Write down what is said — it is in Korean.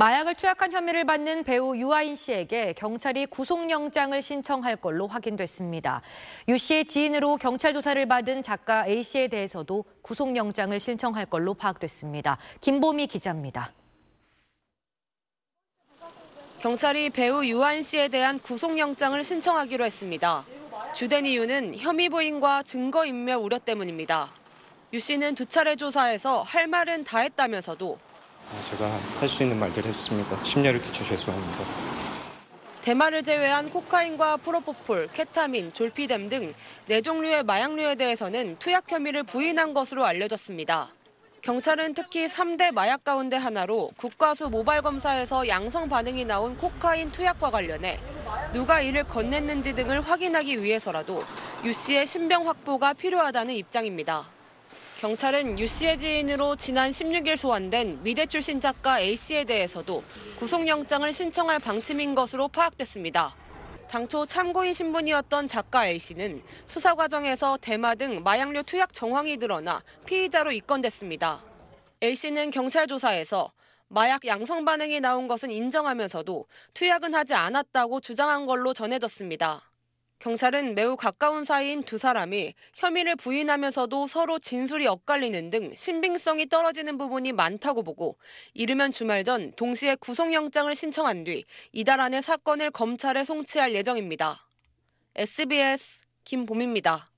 마약을 투약한 혐의를 받는 배우 유아인 씨에게 경찰이 구속영장을 신청할 걸로 확인됐습니다. 유 씨의 지인으로 경찰 조사를 받은 작가 A 씨에 대해서도 구속영장을 신청할 걸로 파악됐습니다. 김보미 기자입니다. 경찰이 배우 유아인 씨에 대한 구속영장을 신청하기로 했습니다. 주된 이유는 혐의 부인과 증거인멸 우려 때문입니다. 유 씨는 두 차례 조사에서 할 말은 다 했다면서도 아, 제가 할 수 있는 말들 했습니다. 심려를 끼쳐 죄송합니다. 대마를 제외한 코카인과 프로포폴, 케타민, 졸피뎀 등 4종류의 마약류에 대해서는 투약 혐의를 부인한 것으로 알려졌습니다. 경찰은 특히 3대 마약 가운데 하나로 국과수 모발 검사에서 양성 반응이 나온 코카인 투약과 관련해 누가 이를 건넸는지 등을 확인하기 위해서라도 유 씨의 신병 확보가 필요하다는 입장입니다. 경찰은 유 씨의 지인으로 지난 16일 소환된 미대 출신 작가 A 씨에 대해서도 구속영장을 신청할 방침인 것으로 파악됐습니다. 당초 참고인 신분이었던 작가 A 씨는 수사 과정에서 대마 등 마약류 투약 정황이 드러나 피의자로 입건됐습니다. A 씨는 경찰 조사에서 마약 양성 반응이 나온 것은 인정하면서도 투약은 하지 않았다고 주장한 걸로 전해졌습니다. 경찰은 매우 가까운 사이인 두 사람이 혐의를 부인하면서도 서로 진술이 엇갈리는 등 신빙성이 떨어지는 부분이 많다고 보고 이르면 주말 전 동시에 구속영장을 신청한 뒤 이달 안에 사건을 검찰에 송치할 예정입니다. SBS 김봄입니다.